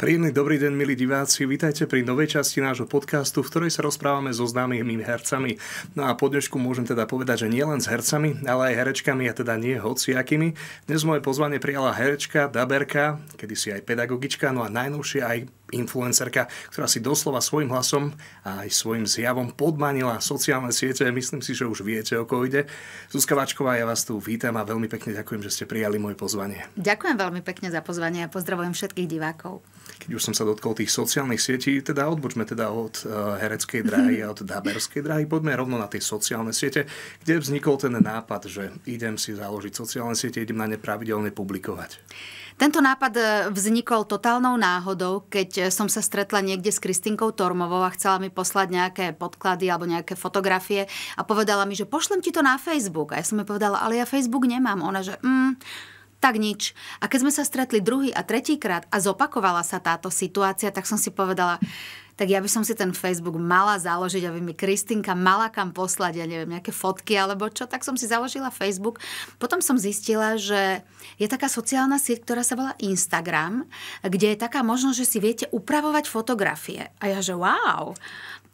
Príjemný dobrý deň, milí diváci. Vítajte pri novej časti nášho podcastu, v ktorej sa rozprávame so známymi hercami. No a po dnešku môžem teda povedať, že nie len s hercami, ale aj herečkami a teda nie hociakými. Dnes moje pozvanie prijala herečka, daberka, kedysi aj pedagogička, no a najnovšie aj influencerka, ktorá si doslova svojim hlasom a aj svojim zjavom podmanila sociálne siete. Myslím si, že už viete, o koho ide. Zuzka Vačková, ja vás tu vítam a veľmi pekne ďakujem, že ste prijali moje pozvanie. Ďakujem veľmi pekne za pozvanie a pozdravujem všetkých divákov. Keď už som sa dotkol tých sociálnych sietí, teda odbočme teda od eh, hereckej dráhy a od daberskej dráhy, poďme rovno na tie sociálne siete, kde vznikol ten nápad, že idem si založiť sociálne siete, idem na ne pravidelne publikovať. Tento nápad e, vznikol totálnou náhodou, keď e, som sa stretla niekde s Kristinkou Tormovou a chcela mi poslať nejaké podklady alebo nejaké fotografie a povedala mi, že pošlem ti to na Facebook. A ja som jej povedala, ale ja Facebook nemám. Ona, že... Mm, tak nič. A keď sme sa stretli druhý a tretíkrát a zopakovala sa táto situácia, tak som si povedala, tak ja by som si ten Facebook mala založiť, aby mi Kristinka mala kam poslať, ja neviem, nejaké fotky alebo čo, tak som si založila Facebook. Potom som zistila, že je taká sociálna sieť, ktorá sa volá Instagram, kde je taká možnosť, že si viete upravovať fotografie. A ja, že wow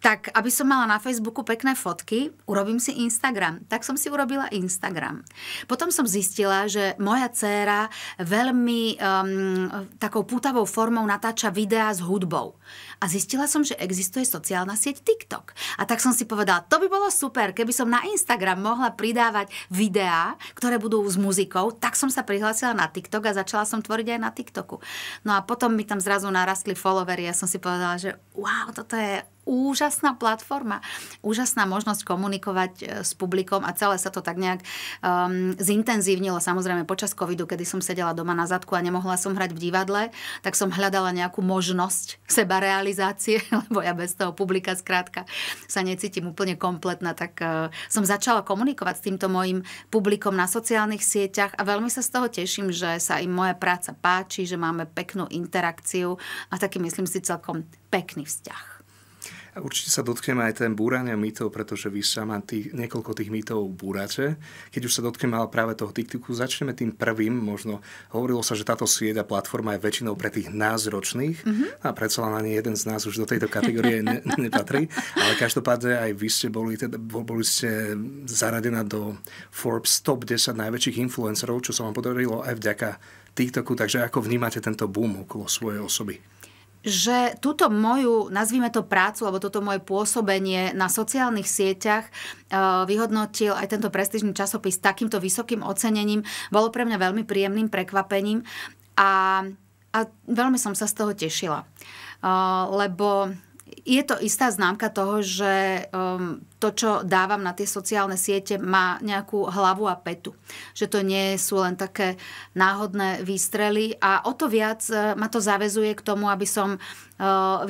tak aby som mala na Facebooku pekné fotky, urobím si Instagram. Tak som si urobila Instagram. Potom som zistila, že moja dcéra veľmi um, takou pútavou formou natáča videá s hudbou. A zistila som, že existuje sociálna sieť TikTok. A tak som si povedala, to by bolo super, keby som na Instagram mohla pridávať videá, ktoré budú s muzikou. Tak som sa prihlásila na TikTok a začala som tvoriť aj na TikToku. No a potom mi tam zrazu narastli followery a som si povedala, že wow, toto je úžasná platforma, úžasná možnosť komunikovať e, s publikom a celé sa to tak nejak um, zintenzívnilo. Samozrejme počas covidu, kedy som sedela doma na zadku a nemohla som hrať v divadle, tak som hľadala nejakú možnosť seba realizácie, lebo ja bez toho publika zkrátka sa necítim úplne kompletná, tak uh, som začala komunikovať s týmto mojim publikom na sociálnych sieťach a veľmi sa z toho teším, že sa im moja práca páči, že máme peknú interakciu a taký myslím si celkom pekný vzťah. Určite sa dotkneme aj ten búrania mýtov, pretože vy sama tých, niekoľko tých mýtov búrate. Keď už sa dotkneme ale práve toho TikToku, začneme tým prvým. Možno hovorilo sa, že táto sieda platforma je väčšinou pre tých názročných mm-hmm. a predsa len ani jeden z nás už do tejto kategórie ne, nepatrí. Ale každopádne aj vy ste boli, teda, boli ste zaradená do Forbes Top 10 najväčších influencerov, čo sa vám podarilo aj vďaka TikToku. Takže ako vnímate tento boom okolo svojej osoby? že túto moju, nazvime to prácu, alebo toto moje pôsobenie na sociálnych sieťach e, vyhodnotil aj tento prestížny časopis takýmto vysokým ocenením. Bolo pre mňa veľmi príjemným prekvapením a, a veľmi som sa z toho tešila. E, lebo je to istá známka toho, že e, to, čo dávam na tie sociálne siete, má nejakú hlavu a petu. Že to nie sú len také náhodné výstrely a o to viac e, ma to zavezuje k tomu, aby som e,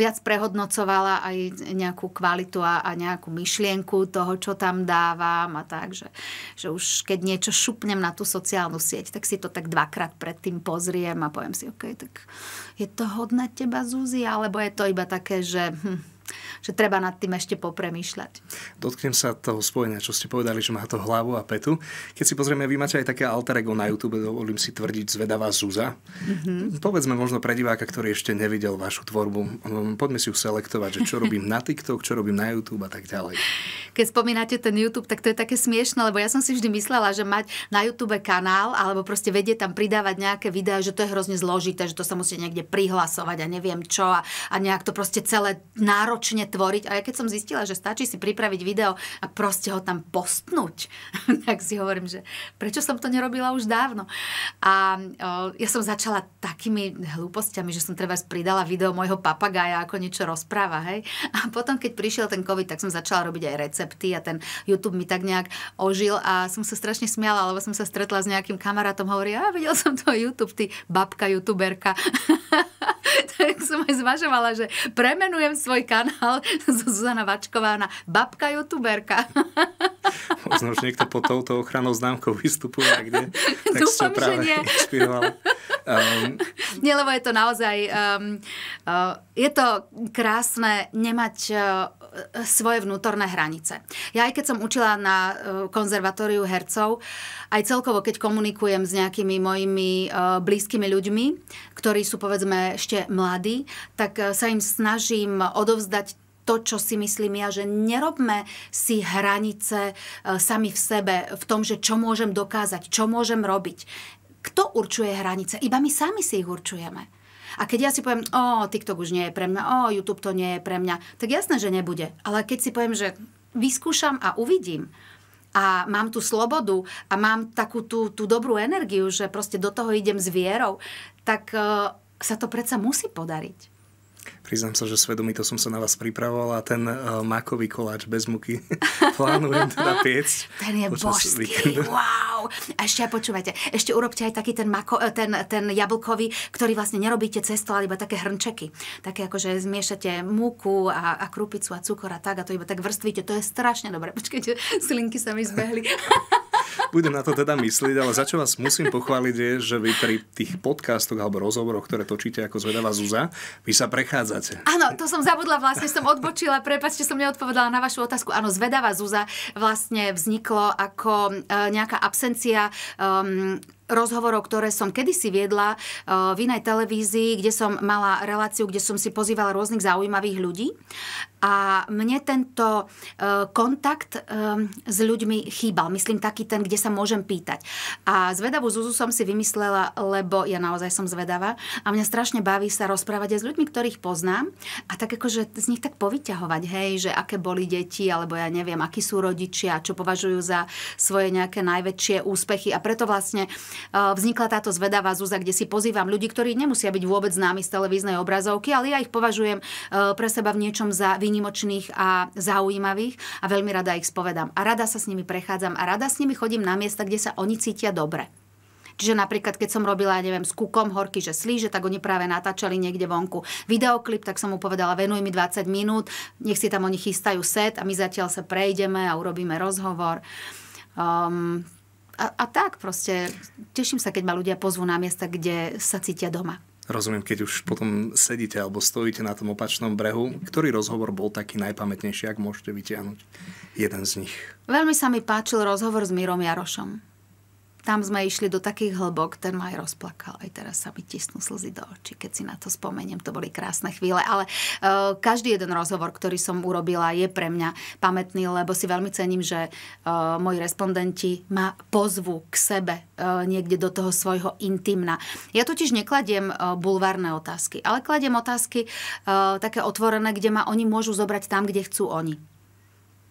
viac prehodnocovala aj nejakú kvalitu a, a nejakú myšlienku toho, čo tam dávam a tak, že, že už keď niečo šupnem na tú sociálnu sieť, tak si to tak dvakrát predtým pozriem a poviem si, OK, tak je to hodné teba, Zuzi, alebo je to iba také, že... Hm, že treba nad tým ešte popremýšľať. Dotknem sa toho spojenia, čo ste povedali, že má to hlavu a petu. Keď si pozrieme, vy máte aj také alter ego na YouTube, dovolím si tvrdiť, zvedavá Zuza. Mm-hmm. Povedzme možno pre diváka, ktorý ešte nevidel vašu tvorbu, poďme si ju selektovať, že čo robím na TikTok, čo robím na YouTube a tak ďalej. Keď spomínate ten YouTube, tak to je také smiešne, lebo ja som si vždy myslela, že mať na YouTube kanál alebo proste vedie tam pridávať nejaké videá, že to je hrozne zložité, že to sa musí niekde prihlasovať a neviem čo a, a nejak to proste celé náročne tvoriť. A ja keď som zistila, že stačí si pripraviť video a proste ho tam postnúť, tak si hovorím, že prečo som to nerobila už dávno. A o, ja som začala takými hlúpostiami, že som treba pridala video mojho papagája, ako niečo rozpráva. Hej? A potom, keď prišiel ten COVID, tak som začala robiť aj recepty a ten YouTube mi tak nejak ožil a som sa strašne smiala, lebo som sa stretla s nejakým kamarátom, hovorí, a videl som to YouTube, ty babka youtuberka. tak som aj zvažovala, že premenujem svoj kanál Zuzana Vačková, ona babka youtuberka. Možno už niekto pod touto ochranou známkou vystupuje, tak Dúfam, že nie. Um... Nie, lebo je to naozaj... Um, uh, je to krásne nemať uh, svoje vnútorné hranice. Ja aj keď som učila na uh, konzervatóriu hercov, aj celkovo keď komunikujem s nejakými mojimi uh, blízkymi ľuďmi, ktorí sú povedzme ešte mladí, tak uh, sa im snažím odovzdať to, čo si myslím ja, že nerobme si hranice e, sami v sebe, v tom, že čo môžem dokázať, čo môžem robiť. Kto určuje hranice? Iba my sami si ich určujeme. A keď ja si poviem, o, TikTok už nie je pre mňa, o, YouTube to nie je pre mňa, tak jasné, že nebude. Ale keď si poviem, že vyskúšam a uvidím, a mám tú slobodu a mám takú tú, tú dobrú energiu, že proste do toho idem s vierou, tak e, sa to predsa musí podariť. Priznám sa, že svedomito som sa na vás pripravoval a ten uh, eh, makový koláč bez muky plánujem teda piec. Ten je božský, víkendu. wow! A ešte aj počúvajte, ešte urobte aj taký ten, mako, eh, ten, ten jablkový, ktorý vlastne nerobíte cesto, ale iba také hrnčeky. Také ako, že zmiešate múku a, a krupicu a cukor a tak a to iba tak vrstvíte. To je strašne dobré. Počkajte, slinky sa mi zbehli. budem na to teda myslieť, ale za čo vás musím pochváliť je, že vy pri tých podcastoch alebo rozhovoroch, ktoré točíte ako zvedavá Zuza, vy sa prechádzate. Áno, to som zabudla vlastne, som odbočila, prepačte, som neodpovedala na vašu otázku. Áno, zvedavá Zuza vlastne vzniklo ako eh, nejaká absencia um, rozhovorov, ktoré som kedysi viedla eh, v inej televízii, kde som mala reláciu, kde som si pozývala rôznych zaujímavých ľudí. A mne tento e, kontakt e, s ľuďmi chýbal. Myslím taký ten, kde sa môžem pýtať. A zvedavú Zuzu som si vymyslela, lebo ja naozaj som zvedavá a mňa strašne baví sa rozprávať aj s ľuďmi, ktorých poznám a tak akože z nich tak povyťahovať, hej, že aké boli deti, alebo ja neviem, akí sú rodičia, čo považujú za svoje nejaké najväčšie úspechy. A preto vlastne e, vznikla táto zvedavá Zuza, kde si pozývam ľudí, ktorí nemusia byť vôbec známi z televíznej obrazovky, ale ja ich považujem pre seba v niečom za vynikajúcich výnimočných a zaujímavých a veľmi rada ich spovedám. A rada sa s nimi prechádzam a rada s nimi chodím na miesta, kde sa oni cítia dobre. Čiže napríklad, keď som robila, neviem, s Kukom horky, že slíže, tak oni práve natáčali niekde vonku videoklip, tak som mu povedala, venuj mi 20 minút, nech si tam oni chystajú set a my zatiaľ sa prejdeme a urobíme rozhovor. Um, a, a tak proste, teším sa, keď ma ľudia pozvú na miesta, kde sa cítia doma. Rozumiem, keď už potom sedíte alebo stojíte na tom opačnom brehu, ktorý rozhovor bol taký najpamätnejší, ak môžete vytiahnuť jeden z nich? Veľmi sa mi páčil rozhovor s Mirom Jarošom tam sme išli do takých hlbok, ten ma aj rozplakal. Aj teraz sa mi tisnú slzy do očí, keď si na to spomeniem. To boli krásne chvíle, ale uh, každý jeden rozhovor, ktorý som urobila, je pre mňa pamätný, lebo si veľmi cením, že uh, moji respondenti ma pozvu k sebe uh, niekde do toho svojho intimna. Ja totiž nekladiem uh, bulvárne otázky, ale kladiem otázky uh, také otvorené, kde ma oni môžu zobrať tam, kde chcú oni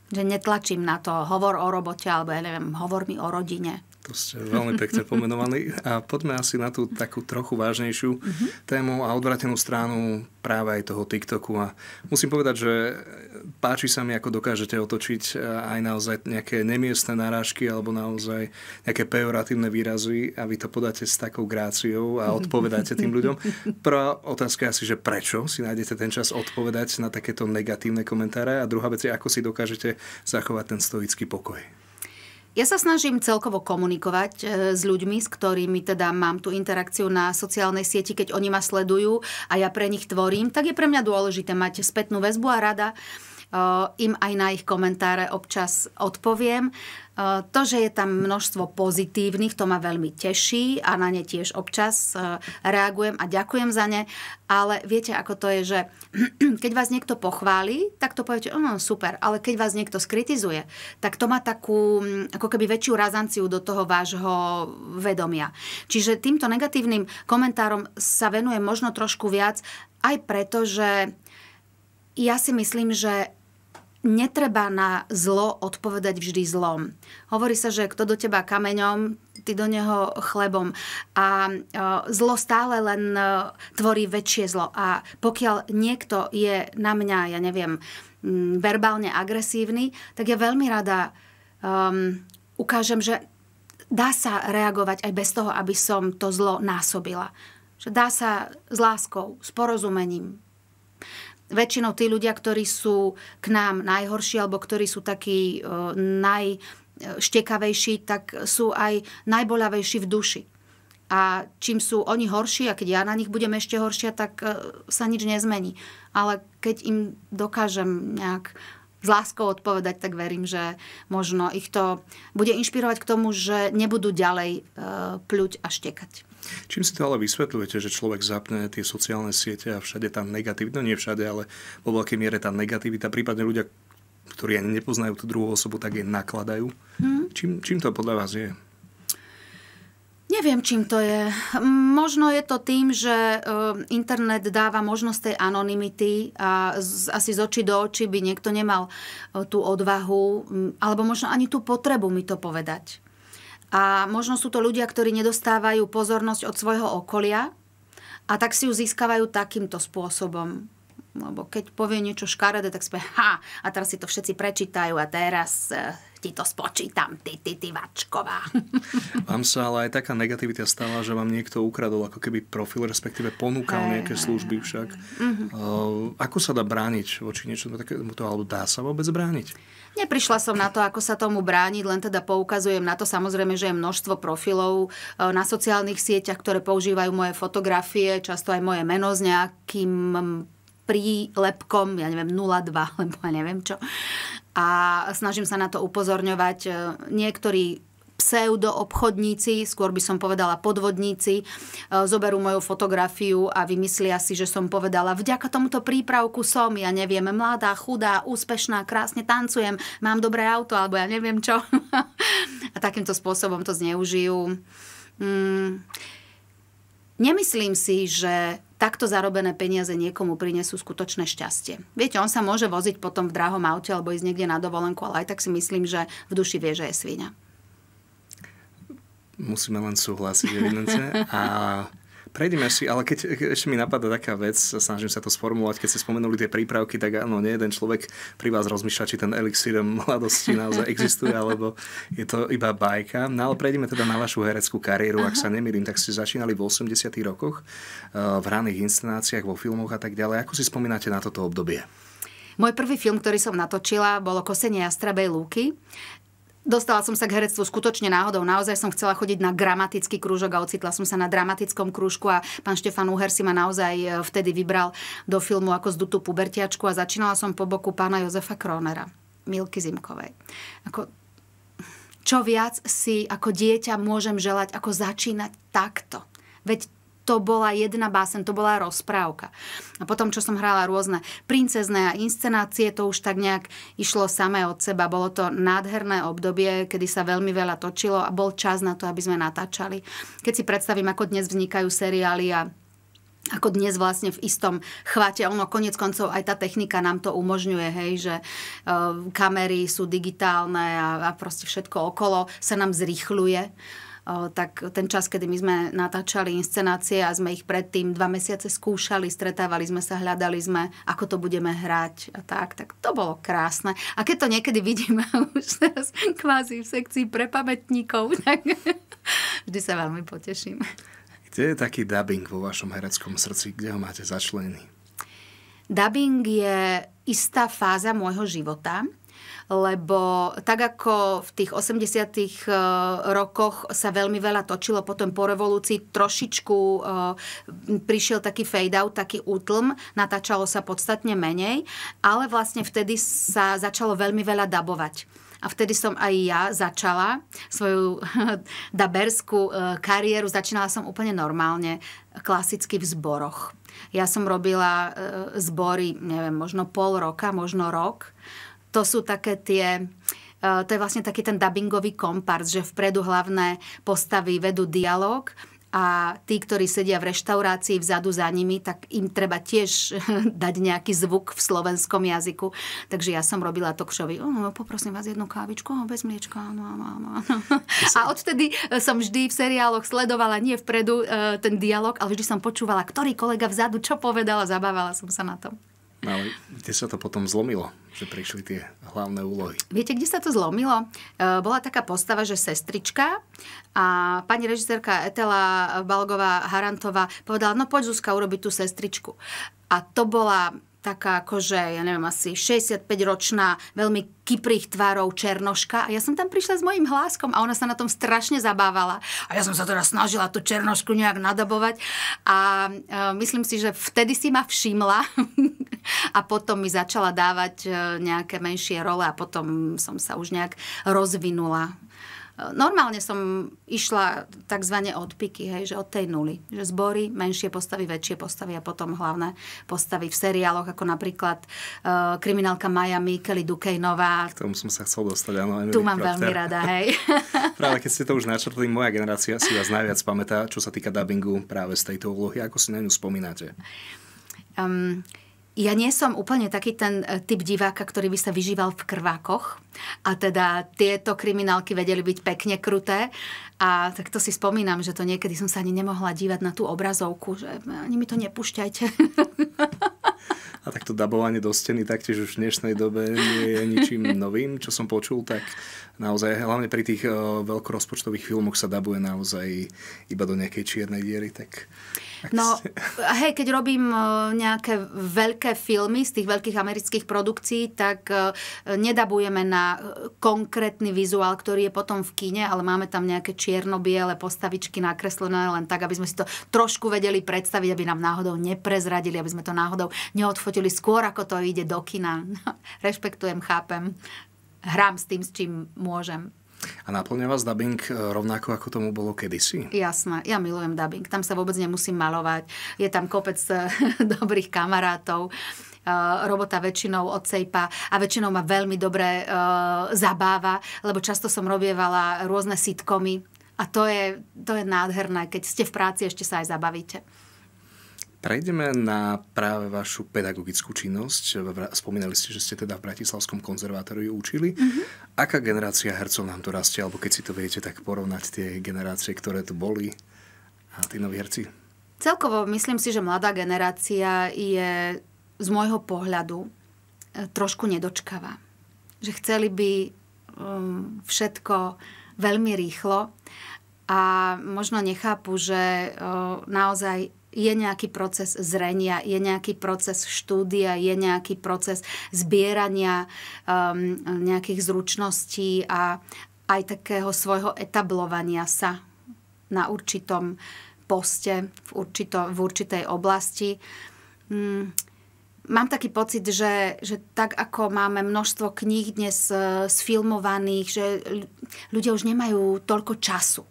že netlačím na to hovor o robote alebo ja neviem, hovor mi o rodine. To ste veľmi pekne pomenovali. A poďme asi na tú takú trochu vážnejšiu mm-hmm. tému a odvratenú stranu práve aj toho TikToku. A musím povedať, že páči sa mi, ako dokážete otočiť e, aj naozaj nejaké nemiestne narážky alebo naozaj nejaké pejoratívne výrazy a vy to podáte s takou gráciou a odpovedáte tým ľuďom. Prvá otázka je asi, že prečo si nájdete ten čas odpovedať na takéto negatívne komentáre a druhá vec je, ako si dokážete zachovať ten stoický pokoj. Ja sa snažím celkovo komunikovať e, s ľuďmi, s ktorými teda mám tú interakciu na sociálnej sieti, keď oni ma sledujú a ja pre nich tvorím, tak je pre mňa dôležité mať spätnú väzbu a rada e, im aj na ich komentáre občas odpoviem. Eh, to, že je tam množstvo pozitívnych, to ma veľmi teší a na ne tiež občas eh, reagujem a ďakujem za ne. Ale viete, ako to je, že keď vás niekto pochváli, tak to poviete, oh, super, ale keď vás niekto skritizuje, tak to má takú mm, ako keby väčšiu razanciu do toho vášho vedomia. Čiže týmto negatívnym komentárom sa venujem možno trošku viac aj preto, že ja si myslím, že netreba na zlo odpovedať vždy zlom. Hovorí sa, že kto do teba kameňom, ty do neho chlebom. A e, zlo stále len e, tvorí väčšie zlo. A pokiaľ niekto je na mňa, ja neviem, verbálne agresívny, tak ja veľmi rada um, ukážem, že dá sa reagovať aj bez toho, aby som to zlo násobila. Že dá sa s láskou, s porozumením, väčšinou tí ľudia, ktorí sú k nám najhorší alebo ktorí sú takí e, najštekavejší, tak sú aj najbolavejší v duši. A čím sú oni horší, a keď ja na nich budem ešte horšia, tak e, sa nič nezmení. Ale keď im dokážem nejak s láskou odpovedať, tak verím, že možno ich to bude inšpirovať k tomu, že nebudú ďalej e, pľuť a štekať. Čím si to ale vysvetľujete, že človek zapne tie sociálne siete a všade tá negativita, no nie všade, ale vo veľkej miere tá negativita, prípadne ľudia, ktorí ani nepoznajú tú druhú osobu, tak je nakladajú. Hmm. Čím, čím to podľa vás je? Neviem, čím to je. Možno je to tým, že e, internet dáva možnosť tej anonymity a z, asi z očí do očí by niekto nemal e, tú odvahu alebo možno ani tú potrebu mi to povedať. A možno sú to ľudia, ktorí nedostávajú pozornosť od svojho okolia a tak si ju získavajú takýmto spôsobom. Lebo keď povie niečo škaredé, tak sme ha, a teraz si to všetci prečítajú a teraz e, ti to spočítam, ty, ty, ty, vačková. Vám sa ale aj taká negativita stala, že vám niekto ukradol ako keby profil, respektíve ponúkal hey, nejaké služby však. Mm-hmm. E, ako sa dá brániť voči niečomu takémuto, alebo dá sa vôbec brániť? Neprišla som na to, ako sa tomu brániť, len teda poukazujem na to samozrejme, že je množstvo profilov eh, na sociálnych sieťach, ktoré používajú moje fotografie, často aj moje meno s nejakým mm, prílepkom, ja neviem, 02, lebo ja neviem čo. A snažím sa na to upozorňovať. Eh, niektorí pseudoobchodníci, obchodníci skôr by som povedala podvodníci, e, zoberú moju fotografiu a vymyslia si, že som povedala, vďaka tomuto prípravku som, ja neviem, mladá, chudá, úspešná, krásne tancujem, mám dobré auto, alebo ja neviem čo. a takýmto spôsobom to zneužijú. Mm. Nemyslím si, že takto zarobené peniaze niekomu prinesú skutočné šťastie. Viete, on sa môže voziť potom v drahom aute alebo ísť niekde na dovolenku, ale aj tak si myslím, že v duši vie, že je svíňa. Musíme len súhlasiť, evidentne. A Prejdeme si, ale keď ešte mi napadá taká vec, snažím sa to sformulovať, keď ste spomenuli tie prípravky, tak áno, nie jeden človek pri vás rozmýšľa, či ten elixír mladosti naozaj existuje, alebo je to iba bajka. No ale prejdeme teda na vašu hereckú kariéru, Aha. ak sa nemýlim, tak ste začínali v 80 rokoch eh, v raných inscenáciách, vo filmoch a tak ďalej. Ako si spomínate na toto obdobie? Môj prvý film, ktorý som natočila, bolo Kosenie jastrabej lúky. Dostala som sa k herectvu skutočne náhodou. Naozaj som chcela chodiť na gramatický krúžok a ocitla som sa na dramatickom krúžku a pán Štefan Uher si ma naozaj e, vtedy vybral do filmu ako zdutú pubertiačku a začínala som po boku pána Jozefa Kronera, Milky Zimkovej. Ako, čo viac si ako dieťa môžem želať, ako začínať takto. Veď to bola jedna básen, to bola rozprávka. A potom, čo som hrala rôzne princezné a inscenácie, to už tak nejak išlo samé od seba. Bolo to nádherné obdobie, kedy sa veľmi veľa točilo a bol čas na to, aby sme natáčali. Keď si predstavím, ako dnes vznikajú seriály a ako dnes vlastne v istom chvate. Ono konec koncov aj tá technika nám to umožňuje, hej, že e, kamery sú digitálne a, a proste všetko okolo sa nám zrýchluje tak ten čas, kedy my sme natáčali inscenácie a sme ich predtým dva mesiace skúšali, stretávali sme sa, hľadali sme, ako to budeme hrať a tak, tak to bolo krásne. A keď to niekedy vidíme, už teraz kvázi v sekcii pre pamätníkov, tak vždy sa veľmi poteším. Kde je taký dubbing vo vašom hereckom srdci? Kde ho máte začlený? Dubbing je istá fáza môjho života lebo tak ako v tých 80 e, rokoch sa veľmi veľa točilo, potom po revolúcii trošičku e, prišiel taký fade-out, taký útlm, natáčalo sa podstatne menej, ale vlastne vtedy sa začalo veľmi veľa dabovať. A vtedy som aj ja začala svoju daberskú e, kariéru. Začínala som úplne normálne, klasicky v zboroch. Ja som robila zbory, neviem, možno pol roka, možno rok to sú také tie e, to je vlastne taký ten dubbingový kompars, že vpredu hlavné postavy vedú dialog a tí, ktorí sedia v reštaurácii vzadu za nimi, tak im treba tiež dať nejaký zvuk v slovenskom jazyku. Takže ja som robila kšovi. oh, no, poprosím vás jednu kávičku, oh, bez mliečka. No, no, no. A odvtedy e, som vždy v seriáloch sledovala nie vpredu e, ten dialog, ale vždy som počúvala, ktorý kolega vzadu čo povedal a zabávala som sa na tom. No, ale kde sa to potom zlomilo? že prišli tie hlavné úlohy. Viete, kde sa to zlomilo? E, bola taká postava, že sestrička a pani režisérka Etela Balgová Harantová povedala, no poď Zuzka urobiť tú sestričku. A to bola taká akože, ja neviem, asi 65-ročná, veľmi kyprých tvárov Černoška a ja som tam prišla s mojím hláskom a ona sa na tom strašne zabávala. A ja som sa teda snažila tú Černošku nejak nadabovať a e, myslím si, že vtedy si ma všimla a potom mi začala dávať e, nejaké menšie role a potom som sa už nejak rozvinula Normálne som išla tzv. od piky, hej, že od tej nuly. Že zbory, menšie postavy, väčšie postavy a potom hlavné postavy v seriáloch, ako napríklad uh, kriminálka Miami, Kelly Dukejnová. K tomu som sa chcel dostať, áno. tu mám Procter. veľmi rada, hej. práve keď ste to už načrtli, moja generácia si vás najviac pamätá, čo sa týka dubbingu práve z tejto úlohy. Ako si na ňu spomínate? Um, ja nie som úplne taký ten e, typ diváka, ktorý by sa vyžíval v krvákoch. A teda tieto kriminálky vedeli byť pekne kruté. A takto si spomínam, že to niekedy som sa ani nemohla dívať na tú obrazovku, že ani mi to nepúšťajte. A takto dabovanie do steny taktiež už v dnešnej dobe nie je ničím novým, čo som počul, tak naozaj, hlavne pri tých e, veľkorozpočtových filmoch sa dabuje naozaj iba do nejakej čiernej diery, tak No, hej, keď robím e, nejaké veľké filmy z tých veľkých amerických produkcií, tak e, nedabujeme na e, konkrétny vizuál, ktorý je potom v kine, ale máme tam nejaké čierno-biele postavičky nakreslené len tak, aby sme si to trošku vedeli predstaviť, aby nám náhodou neprezradili, aby sme to náhodou neodfotili skôr, ako to ide do kina. Rešpektujem, chápem. Hrám s tým, s čím môžem. A naplňa vás dubbing e, rovnako, ako tomu bolo kedysi? Jasné, ja milujem dubbing. Tam sa vôbec nemusím malovať. Je tam kopec e, dobrých kamarátov e, robota väčšinou Sejpa a väčšinou ma veľmi dobre zabáva, lebo často som robievala rôzne sitcomy a to je, to je nádherné, keď ste v práci, ešte sa aj zabavíte. Prejdeme na práve vašu pedagogickú činnosť. Spomínali ste, že ste teda v Bratislavskom konzervatóriu učili. Mm-hmm. Aká generácia hercov nám tu rastie? Alebo keď si to viete, tak porovnať tie generácie, ktoré tu boli a tí noví herci? Celkovo myslím si, že mladá generácia je z môjho pohľadu e, trošku nedočkavá. Že chceli by um, všetko veľmi rýchlo a možno nechápu, že uh, naozaj je nejaký proces zrenia, je nejaký proces štúdia, je nejaký proces zbierania um, nejakých zručností a aj takého svojho etablovania sa na určitom poste, v, určito, v určitej oblasti. Mm. mám taký pocit, že, že tak ako máme množstvo kníh dnes eh, sfilmovaných, že ľudia už nemajú toľko času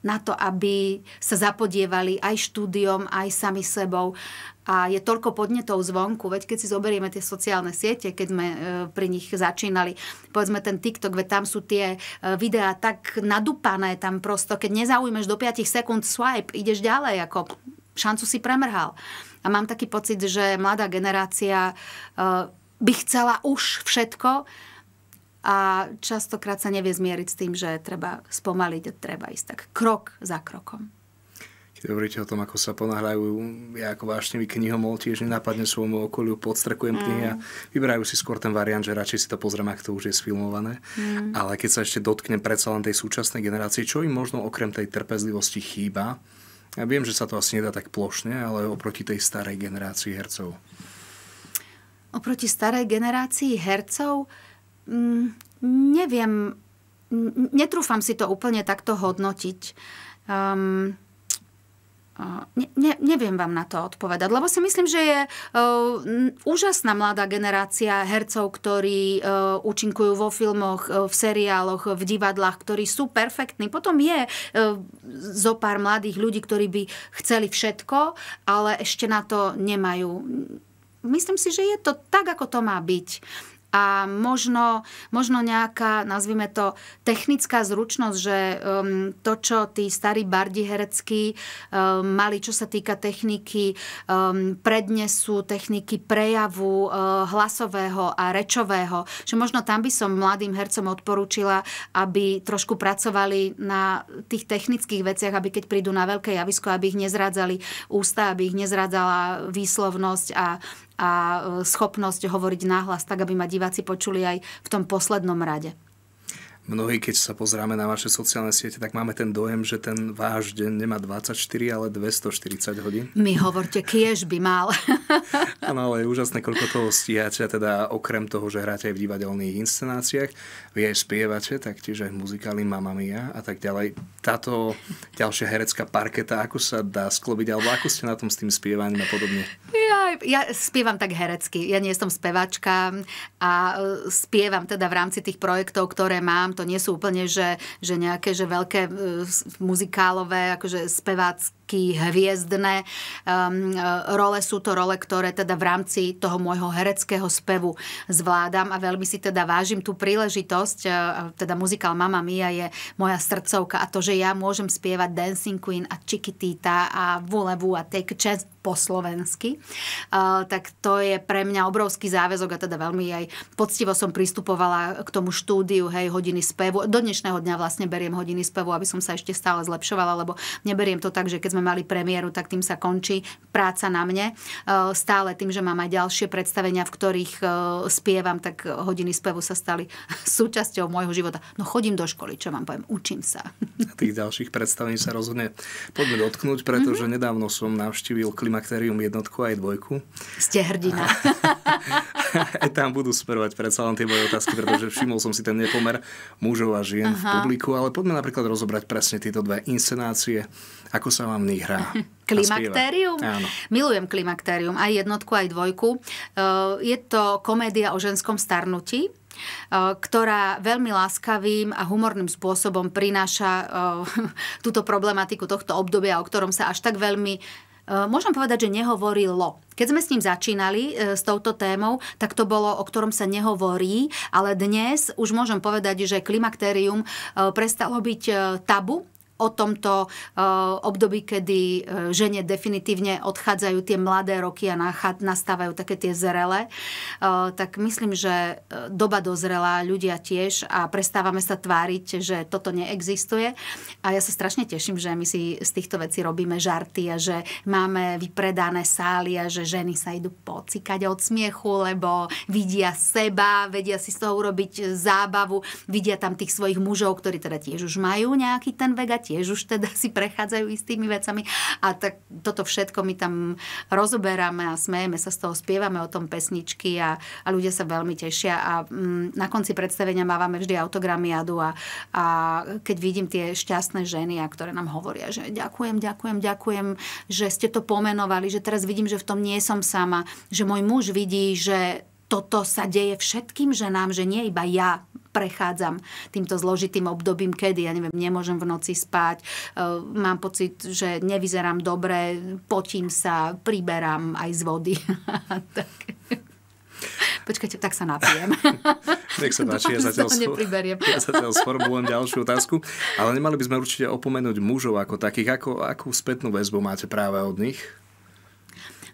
na to, aby sa zapodievali aj štúdiom, aj sami sebou. A je toľko podnetov zvonku, veď keď si zoberieme tie sociálne siete, keď sme e, pri nich začínali, povedzme ten TikTok, veď tam sú tie e, videá tak nadúpané, tam prosto, keď nezaujmeš do 5 sekúnd swipe, ideš ďalej, ako šancu si premrhal. A mám taký pocit, že mladá generácia e, by chcela už všetko, a častokrát sa nevie zmieriť s tým, že treba spomaliť a treba ísť tak krok za krokom. Keď hovoríte o tom, ako sa ponáhľajú, ja ako vášnivý knihomol tiež nenápadne svojmu okoliu, podstrekujem mm. knihy a vyberajú si skôr ten variant, že radšej si to pozriem, ak to už je sfilmované. Mm. Ale keď sa ešte dotknem predsa len tej súčasnej generácie, čo im možno okrem tej trpezlivosti chýba? Ja viem, že sa to asi nedá tak plošne, ale oproti tej starej generácii hercov. Oproti starej generácii hercov? Mm, neviem, netrúfam si to úplne takto hodnotiť. Um, Ne, ne, neviem vám na to odpovedať, lebo si myslím, že je uh, úžasná mladá generácia hercov, ktorí uh, účinkujú vo filmoch, uh, v seriáloch, v divadlách, ktorí sú perfektní. Potom je uh, zo pár mladých ľudí, ktorí by chceli všetko, ale ešte na to nemajú. Myslím si, že je to tak, ako to má byť a možno, možno nejaká, nazvime to, technická zručnosť, že um, to, čo tí starí bardi hereckí um, mali, čo sa týka techniky um, prednesu, techniky prejavu uh, hlasového a rečového, že možno tam by som mladým hercom odporúčila, aby trošku pracovali na tých technických veciach, aby keď prídu na veľké javisko, aby ich nezradzali ústa, aby ich nezradzala výslovnosť a, a e, schopnosť hovoriť náhlas tak, aby ma diváci počuli aj v tom poslednom rade mnohí, keď sa pozráme na vaše sociálne siete, tak máme ten dojem, že ten váš deň nemá 24, ale 240 hodín. My hovorte, kiež by mal. Áno, ale je úžasné, koľko toho stíhate. Teda okrem toho, že hráte aj v divadelných inscenáciách, vy aj spievate, taktiež aj v muzikáli Mamma Mia a tak ďalej. Táto ďalšia herecká parketa, ako sa dá sklobiť, alebo ako ste na tom s tým spievaním a podobne? Ja, ja spievam tak herecky. Ja nie som spevačka a e, spievam teda v rámci tých projektov, ktoré mám tam to nie sú úplne, že, že nejaké že veľké e, muzikálové, akože spevácké všetky hviezdne um, role. Sú to role, ktoré teda v rámci toho môjho hereckého spevu zvládam a veľmi si teda vážim tú príležitosť. Uh, teda muzikál Mama Mia je moja srdcovka a to, že ja môžem spievať Dancing Queen a Chiquitita a Vulevu a Take a Chance po slovensky, uh, tak to je pre mňa obrovský záväzok a teda veľmi aj poctivo som pristupovala k tomu štúdiu, hej, hodiny spevu. Do dnešného dňa vlastne beriem hodiny spevu, aby som sa ešte stále zlepšovala, lebo neberiem to tak, že keď sme sme mali premiéru, tak tým sa končí práca na mne. E, stále tým, že mám aj ďalšie predstavenia, v ktorých e, spievam, tak hodiny spevu sa stali súčasťou môjho života. No chodím do školy, čo vám poviem, učím sa. A tých ďalších predstavení sa rozhodne poďme dotknúť, pretože mm-hmm. nedávno som navštívil Klimakterium jednotku aj dvojku. Ste hrdina. A... tam budú smerovať predsa len tie moje otázky, pretože všimol som si ten nepomer mužov a žien Aha. v publiku, ale poďme napríklad rozobrať presne tieto dve inscenácie ako sa vám v nich hrá. Klimakterium? Áno. Milujem Klimakterium, aj jednotku, aj dvojku. E, je to komédia o ženskom starnutí, e, ktorá veľmi láskavým a humorným spôsobom prináša e, túto problematiku tohto obdobia, o ktorom sa až tak veľmi môžem povedať, že nehovorilo. Keď sme s ním začínali s touto témou, tak to bolo, o ktorom sa nehovorí, ale dnes už môžem povedať, že klimaktérium prestalo byť tabu o tomto e, období, kedy e, žene definitívne odchádzajú tie mladé roky a nastávajú také tie zrele, tak myslím, že e, doba dozrela, ľudia tiež a prestávame sa tváriť, že toto neexistuje. A ja sa strašne teším, že my si z týchto vecí robíme žarty a že máme vypredané sály a že ženy sa idú pocikať od smiechu, lebo vidia seba, vedia si z toho urobiť zábavu, vidia tam tých svojich mužov, ktorí teda tiež už majú nejaký ten vek tiež už teda si prechádzajú istými vecami a tak toto všetko my tam rozoberáme a smejeme sa z toho, spievame o tom pesničky a, a ľudia sa veľmi tešia a mm, na konci predstavenia mávame vždy autogramiadu a, a keď vidím tie šťastné ženy, a ktoré nám hovoria, že ďakujem, ďakujem, ďakujem, že ste to pomenovali, že teraz vidím, že v tom nie som sama, že môj muž vidí, že toto sa deje všetkým ženám, že nie iba ja prechádzam týmto zložitým obdobím, kedy, ja neviem, nemôžem v noci spať, e, mám pocit, že nevyzerám dobre, potím sa, priberám aj z vody. tak. Počkajte, tak sa napijem. Nech sa páči, ja zatiaľ, ja zatiaľ sformulujem ďalšiu otázku. Ale nemali by sme určite opomenúť mužov ako takých. Ako, akú spätnú väzbu máte práve od nich?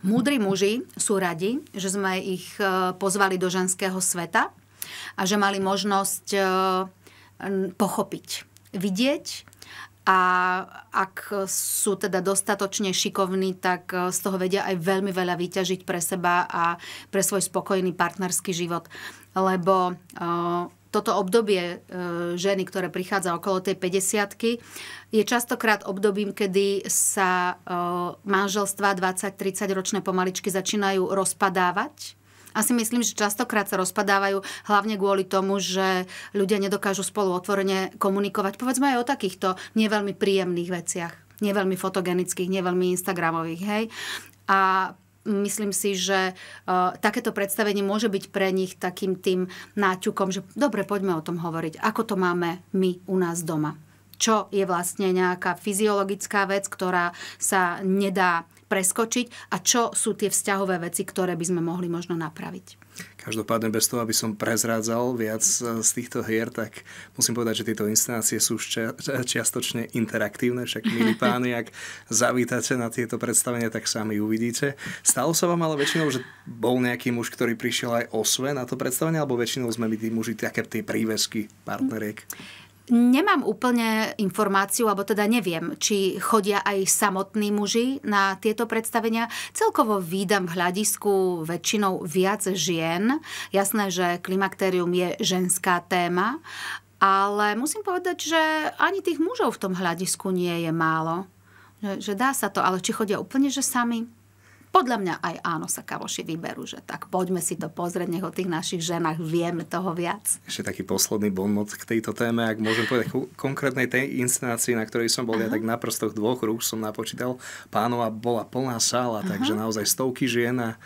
Múdri muži sú radi, že sme ich e, pozvali do ženského sveta, a že mali možnosť e, pochopiť, vidieť a ak sú teda dostatočne šikovní, tak e, z toho vedia aj veľmi veľa vyťažiť pre seba a pre svoj spokojný partnerský život. Lebo e, toto obdobie ženy, ktoré prichádza okolo tej 50 je častokrát obdobím, kedy sa manželstva 20-30 ročné pomaličky začínajú rozpadávať a si myslím, že častokrát sa rozpadávajú hlavne kvôli tomu, že ľudia nedokážu spolu otvorene komunikovať. Povedzme aj o takýchto neveľmi príjemných veciach. Neveľmi fotogenických, neveľmi instagramových. Hej? A myslím si, že uh, takéto predstavenie môže byť pre nich takým tým náťukom, že dobre, poďme o tom hovoriť. Ako to máme my u nás doma? Čo je vlastne nejaká fyziologická vec, ktorá sa nedá preskočiť a čo sú tie vzťahové veci, ktoré by sme mohli možno napraviť. Každopádne bez toho, aby som prezrádzal viac e, z týchto hier, tak musím povedať, že tieto inscenácie sú čiastočne interaktívne, však milí páni, ak zavítate na tieto predstavenia, tak sami uvidíte. Stalo sa vám ale väčšinou, že bol nejaký muž, ktorý prišiel aj o sve na to predstavenie, alebo väčšinou sme my tí muži také tie prívesky partneriek? Mm. Nemám úplne informáciu, alebo teda neviem, či chodia aj samotní muži na tieto predstavenia. Celkovo výdam v hľadisku väčšinou viac žien. Jasné, že klimakterium je ženská téma, ale musím povedať, že ani tých mužov v tom hľadisku nie je málo. Že, že dá sa to, ale či chodia úplne, že sami? Podľa mňa aj áno sa kamoši vyberú, že tak poďme si to pozrieť, nech o tých našich ženách vieme toho viac. Ešte taký posledný bonmot k tejto téme, ak môžem povedať ku konkrétnej tej inscenácii, na ktorej som bol Aha. ja tak na prstoch dvoch rúk som napočítal pánov a bola plná sála, Aha. takže naozaj stovky žien a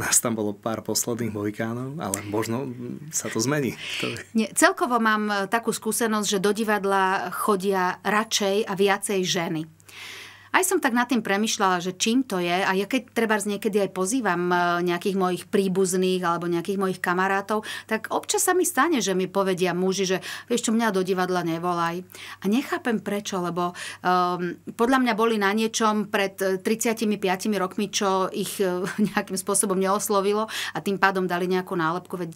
nás tam bolo pár posledných mohikánov, ale možno sa to zmení. Nie, celkovo mám eh, takú skúsenosť, že do divadla chodia radšej a viacej ženy. Aj som tak nad tým premyšľala, že čím to je a ja keď treba niekedy aj pozývam e, nejakých mojich príbuzných alebo nejakých mojich kamarátov, tak občas sa mi stane, že mi povedia muži, že vieš čo, mňa do divadla nevolaj. A nechápem prečo, lebo um, podľa mňa boli na niečom pred 35 e, rokmi, čo ich uh, nejakým spôsobom neoslovilo a tým pádom dali nejakú nálepku. Veď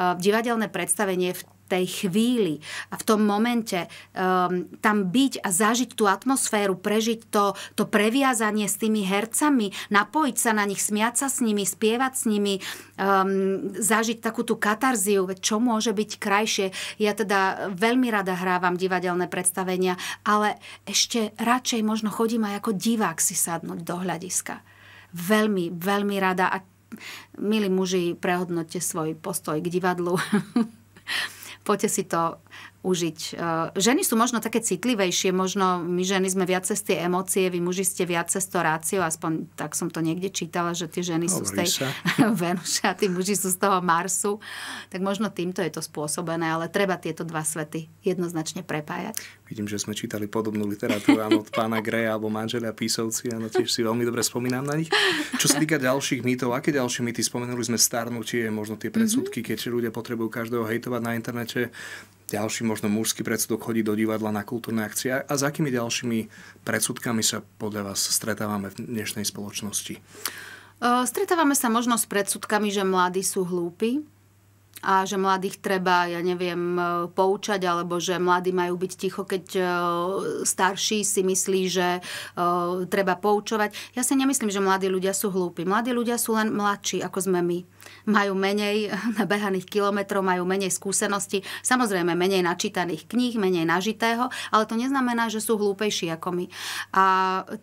uh, divadelné predstavenie v tej chvíli a v tom momente um, tam byť a zažiť tú atmosféru, prežiť to, to previazanie s tými hercami, napojiť sa na nich, smiať sa s nimi, spievať s nimi, um, zažiť takú tú katarziu, veď čo môže byť krajšie. Ja teda veľmi rada hrávam divadelné predstavenia, ale ešte radšej možno chodím aj ako divák si sadnúť do hľadiska. Veľmi, veľmi rada a milí muži, prehodnote svoj postoj k divadlu. poďte si to užiť. E, ženy sú možno také citlivejšie, možno my ženy sme viac cez tie emócie, vy muži ste viac cez to rácio, aspoň tak som to niekde čítala, že tie ženy Dobrý sú z tej Venuše a tí muži sú z toho Marsu. Tak možno týmto je to spôsobené, ale treba tieto dva svety jednoznačne prepájať. Vidím, že sme čítali podobnú literatúru áno, od pána Greja alebo manželia Písovci, áno, tiež si veľmi dobre spomínam na nich. Čo sa týka ďalších mýtov, aké ďalšie mýty? Spomenuli sme starnutie, možno tie predsudky, keďže ľudia potrebujú každého hejtovať na internete. Ďalší možno mužský predsudok chodí do divadla na kultúrne akcie. A s akými ďalšími predsudkami sa podľa vás stretávame v dnešnej spoločnosti? Stretávame sa možno s predsudkami, že mladí sú hlúpi, a že mladých treba, ja neviem, e, poučať, alebo že mladí majú byť ticho, keď e, starší si myslí, že e, treba poučovať. Ja si nemyslím, že mladí ľudia sú hlúpi. Mladí ľudia sú len mladší, ako sme my majú menej nabehaných kilometrov, majú menej skúseností, samozrejme menej načítaných kníh, menej nažitého, ale to neznamená, že sú hlúpejší ako my. A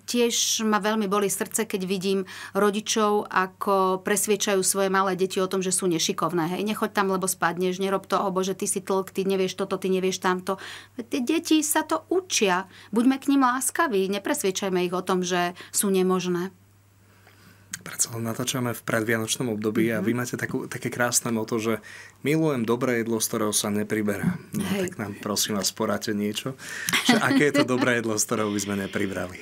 tiež ma veľmi boli srdce, keď vidím rodičov, ako presviečajú svoje malé deti o tom, že sú nešikovné. Hej, nechoď tam, lebo spadneš, nerob to, oh bože, ty si tlk, ty nevieš toto, ty nevieš tamto. Tie deti sa to učia. Buďme k ním láskaví, nepresviečajme ich o tom, že sú nemožné predsa natáčame v predvianočnom období mm-hmm. a vy mhm. máte takú, také krásne moto, že milujem dobré jedlo, z ktorého sa nepriberá. No, tak nám prosím vás poráte niečo, že aké je to dobré jedlo, z ktorého by sme nepribrali.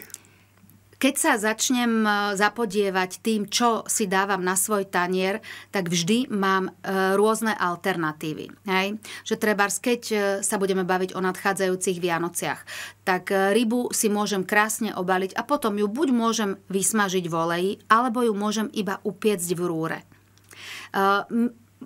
Keď sa začnem e, zapodievať tým, čo si dávam na svoj tanier, tak vždy mám e, rôzne alternatívy. Hej? Že trebárs, keď e, sa budeme baviť o nadchádzajúcich Vianociach, tak rybu si môžem krásne obaliť a potom ju buď môžem vysmažiť v oleji, alebo ju môžem iba upiecť v rúre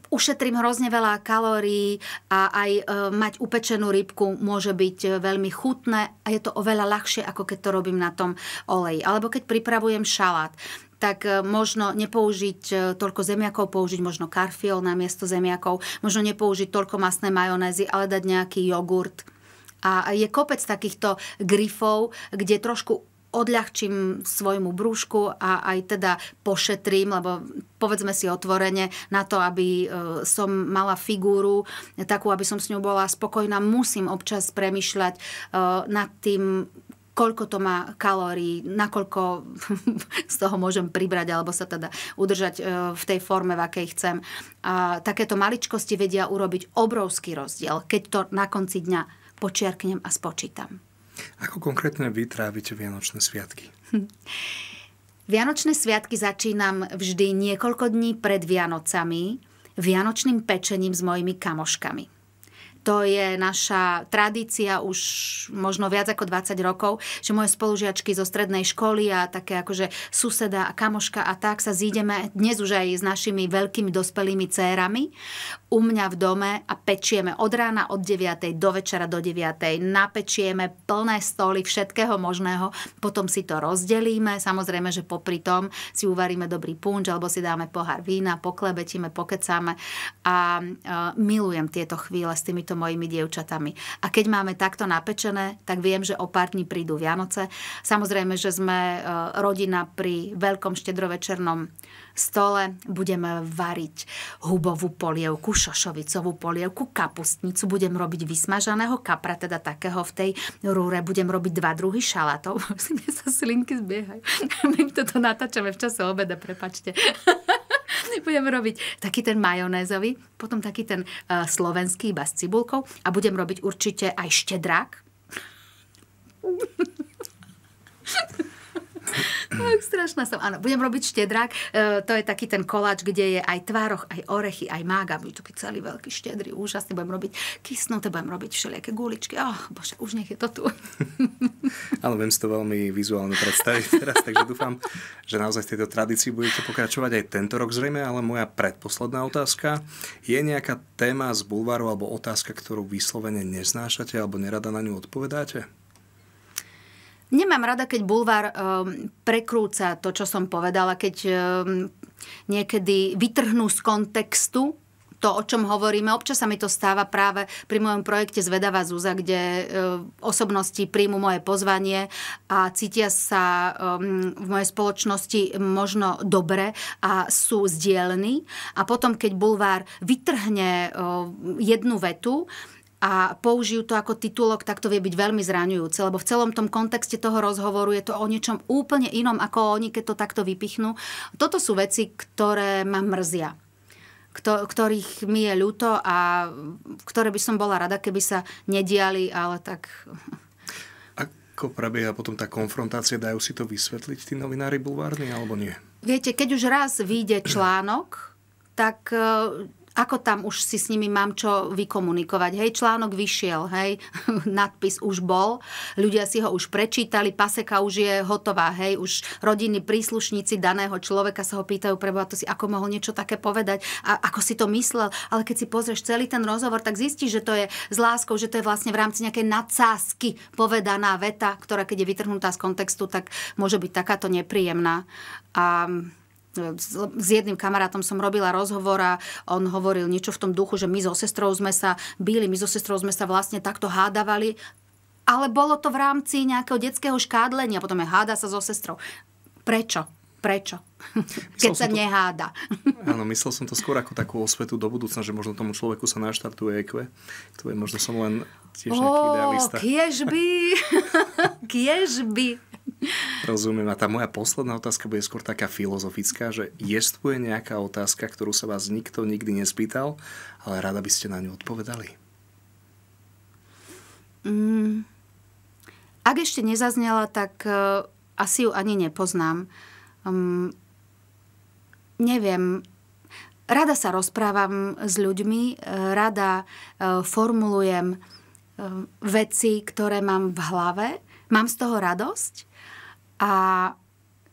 ušetrím hrozne veľa kalórií a aj e, mať upečenú rybku môže byť e, veľmi chutné a je to oveľa ľahšie, ako keď to robím na tom oleji. Alebo keď pripravujem šalát tak e, možno nepoužiť e, toľko zemiakov, použiť možno karfiol na miesto zemiakov, možno nepoužiť toľko masné majonézy, ale dať nejaký jogurt. A je kopec takýchto grifov, kde trošku odľahčím svojmu brúšku a aj teda pošetrím, lebo povedzme si otvorene, na to, aby e, som mala figúru takú, aby som s ňou bola spokojná, musím občas premyšľať e, nad tým, koľko to má kalórií, nakoľko z toho môžem pribrať alebo sa teda udržať e, v tej forme, v akej chcem. A takéto maličkosti vedia urobiť obrovský rozdiel, keď to na konci dňa počiarknem a spočítam. Ako konkrétne vy trávite Vianočné sviatky? Vianočné sviatky začínam vždy niekoľko dní pred Vianocami vianočným pečením s mojimi kamoškami. To je naša tradícia už možno viac ako 20 rokov, že moje spolužiačky zo strednej školy a také akože suseda a kamoška a tak sa zídeme dnes už aj s našimi veľkými dospelými cérami u mňa v dome a pečieme od rána od 9. do večera do 9. Napečieme plné stoly všetkého možného, potom si to rozdelíme, samozrejme, že popri tom si uvaríme dobrý punč alebo si dáme pohár vína, poklebetíme, pokecáme a e, milujem tieto chvíle s týmito mojimi dievčatami. A keď máme takto napečené, tak viem, že o pár dní prídu Vianoce. Samozrejme, že sme e, rodina pri veľkom štedrovečernom stole budem variť hubovú polievku, šošovicovú polievku, kapustnicu, budem robiť vysmažaného kapra, teda takého v tej rúre, budem robiť dva druhy šalátov. Mne sa slinky zbiehajú. My toto natáčame v čase obeda, prepačte. budem robiť taký ten majonézový, potom taký ten uh, slovenský iba s cibulkou a budem robiť určite aj štedrák. tak strašná som. Áno, budem robiť štedrák. E, to je taký ten koláč, kde je aj tvároch, aj orechy, aj mága. Bude taký celý veľký štedrý, úžasný. Budem robiť kysnuté, budem robiť všelijaké guličky. Oh, bože, už nech je to tu. Áno, viem si to veľmi vizuálne predstaviť teraz, takže dúfam, že naozaj v tejto tradícii budete pokračovať aj tento rok zrejme, ale moja predposledná otázka. Je nejaká téma z bulvaru alebo otázka, ktorú vyslovene neznášate alebo nerada na ňu odpovedáte? Nemám rada, keď bulvár um, prekrúca to, čo som povedala, keď um, niekedy vytrhnú z kontextu to, o čom hovoríme. Občas sa mi to stáva práve pri mojom projekte Zvedavá Zúza, kde ehm, osobnosti príjmu moje pozvanie a cítia sa v mojej spoločnosti možno dobre a sú zdielní. A potom, keď bulvár vytrhne jednu vetu, a použijú to ako titulok, tak to vie byť veľmi zraňujúce, lebo v celom tom kontexte toho rozhovoru je to o niečom úplne inom, ako oni, keď to takto vypichnú. Toto sú veci, ktoré ma mrzia ktorých mi je ľúto a ktoré by som bola rada, keby sa nediali, ale tak... Ako prebieha potom tá konfrontácia? Dajú si to vysvetliť tí novinári bulvárni alebo nie? Viete, keď už raz vyjde článok, tak ako tam už si s nimi mám čo vykomunikovať. Hej, článok vyšiel, hej, nadpis už bol, ľudia si ho už prečítali, paseka už je hotová, hej, už rodiny príslušníci daného človeka sa ho pýtajú, preboha, to si ako mohol niečo také povedať, a ako si to myslel, ale keď si pozrieš celý ten rozhovor, tak zistíš, že to je s láskou, že to je vlastne v rámci nejakej nadsázky povedaná veta, ktorá keď je vytrhnutá z kontextu, tak môže byť takáto nepríjemná. A s jedným kamarátom som robila rozhovor a on hovoril niečo v tom duchu, že my so sestrou sme sa byli, my so sestrou sme sa vlastne takto hádavali, ale bolo to v rámci nejakého detského škádlenia, potom je háda sa so sestrou. Prečo? Prečo? Keď sa to, neháda. Áno, myslel som to skôr ako takú osvetu do budúcna, že možno tomu človeku sa naštartuje EQ. To je možno som len tiež nejaký idealista. Kiež by, kiež by. Rozumiem. A tá moja posledná otázka bude skôr taká filozofická, že jestvuje nejaká otázka, ktorú sa vás nikto nikdy nespýtal, ale rada by ste na ňu odpovedali. Mm, ak ešte nezaznela, tak uh, asi ju ani nepoznám. Um, neviem. Rada sa rozprávam s ľuďmi, e, rada uh, formulujem uh, veci, ktoré mám v hlave. Mám z toho radosť a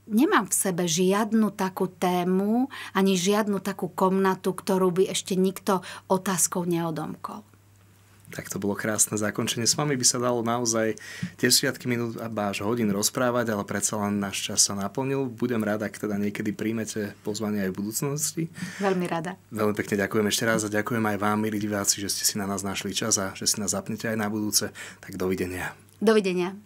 nemám v sebe žiadnu takú tému ani žiadnu takú komnatu, ktorú by ešte nikto otázkou neodomkol. Tak to bolo krásne zakončenie. S vami by sa dalo naozaj tie sviatky minút a až hodín rozprávať, ale predsa len náš čas sa naplnil. Budem rada, ak teda niekedy príjmete pozvanie aj v budúcnosti. Veľmi rada. Veľmi pekne ďakujem ešte raz a ďakujem aj vám, milí diváci, že ste si na nás našli čas a že si nás zapnete aj na budúce. Tak dovidenia. Dovidenia.